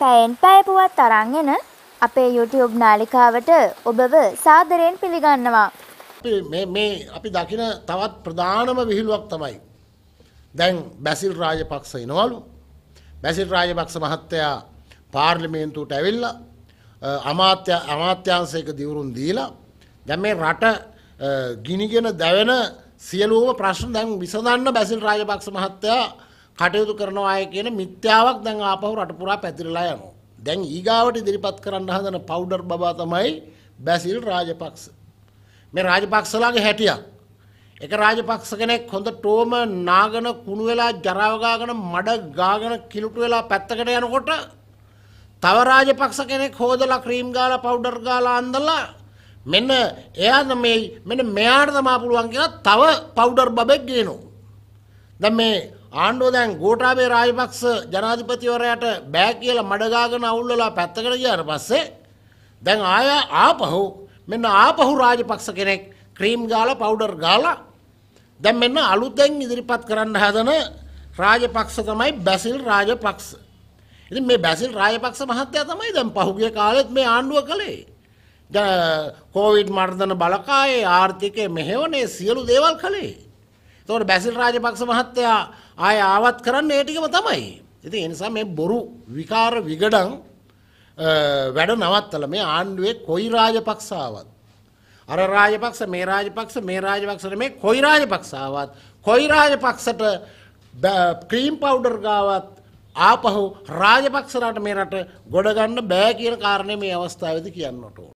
පැයෙන් පැය පුවත් අරන් එන අපේ YouTube නාලිකාවට ඔබව සාදරයෙන් පිළිගන්නවා. මේ අපි දකින තවත් ප්‍රධානම විහිළුවක් තමයි. දැන් බැසිල් රාජපක්ෂ එනවලු. බැසිල් රාජපක්ෂ මහත්තයා පාර්ලිමේන්තුවට ඇවිල්ලා අමාත්‍ය අමාත්‍යංශයක දිවුරුම් දීලා දැන් මේ රට ගිනිගෙන දැවෙන සියලුම ප්‍රශ්න දැන් විසඳන්න බැසිල් රාජපක්ෂ මහත්තයා කටයුතු කරනවා අය කියන මිත්‍යාවක් දැන් ආපහු රටපුරා පැතිරලා යනවා. දැන් ඊගාවට ඉදිරිපත් කරන්න හදන පවුඩර් බබා තමයි බැසිල් රාජපක්ෂ. මේ රාජපක්ෂලාගේ හැටියක්. එක රාජපක්ෂ කෙනෙක් හොඳ ටෝම නාගන කුණු වෙලා ජරාවගාගෙන මඩ ගාගෙන කිලුටු වෙලා පැත්තකට යනකොට තව රාජපක්ෂ කෙනෙක් හෝදලා ක්‍රීම් ගාලා පවුඩර් ගාලා අන්දලා මෙන්න එයාද මේ මෙන්න මෙයාට තමා පුළුවන් කියලා තව පවුඩර් බබෙක් ගේනවා. දැන් මේ ආණ්ඩුව දැන් ගෝටාබේ රාජපක්ෂ ජනාධිපතිවරයට බෑ කියලා මඩගාගෙන අවුල්ලලා පැත්තකට ගියාට පස්සේ දැන් ආය ආපහු මෙන්න ආපහු රාජපක්ෂ කෙනෙක් ක්‍රීම් ගාලා පවුඩර් ගාලා දැන් මෙන්න අලුතෙන් ඉදිරිපත් කරන්න හදන රාජපක්ෂ තමයි බැසිල් රාජපක්ෂ. ඉතින් මේ බැසිල් රාජපක්ෂ මහත්තයා තමයි දැන් පහුගිය කාලෙත් මේ ආණ්ඩුව කළේ. කෝවිඩ් මර්ධන බලකායේ ආර්ථිකය මෙහෙවනේ සියලු දේවල් කළේ. තවට බැසිල් රාජපක්ෂ මහත්තයා ආය ආවත් කරන්න ඒටිකම තමයි. ඉති එනිසා මේ බොරු විකාර විගඩන් වැඩ නවත්තල මේ ආණ්ඩුවේ කොයි රාජපක්ෂාවත්. අර රාජපක්ෂ මේ රාජපක්ෂ මේ රාජපක්ෂට මේ කොයි රාජපක්ෂාවත් කොයි රාජපක්ෂට ක්‍රීම් පවුඩර් ගාවත් ආපහු රාජපක්ෂරට මේ රට ගොඩගන්න බෑ කියන කාරණය මේ අවස්ථාවද කියන්නට ඕ.